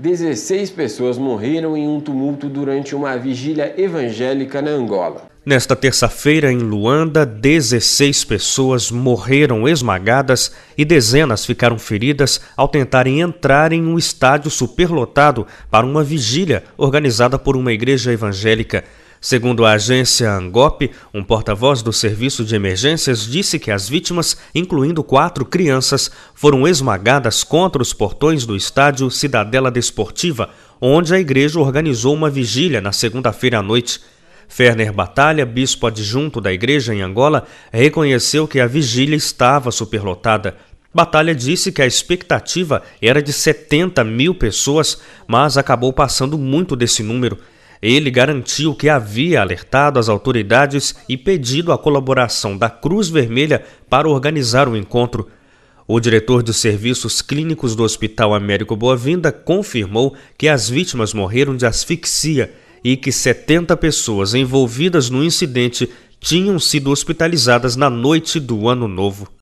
16 pessoas morreram em um tumulto durante uma vigília evangélica na Angola. Nesta terça-feira, em Luanda, 16 pessoas morreram esmagadas e dezenas ficaram feridas ao tentarem entrar em um estádio superlotado para uma vigília organizada por uma igreja evangélica. Segundo a agência Angop, um porta-voz do Serviço de Emergências disse que as vítimas, incluindo quatro crianças, foram esmagadas contra os portões do estádio Cidadela Desportiva, onde a igreja organizou uma vigília na segunda-feira à noite. Ferner Batalha, bispo adjunto da igreja em Angola, reconheceu que a vigília estava superlotada. Batalha disse que a expectativa era de 70 mil pessoas, mas acabou passando muito desse número. Ele garantiu que havia alertado as autoridades e pedido a colaboração da Cruz Vermelha para organizar o encontro. O diretor de serviços clínicos do Hospital Américo Vinda confirmou que as vítimas morreram de asfixia e que 70 pessoas envolvidas no incidente tinham sido hospitalizadas na noite do Ano Novo.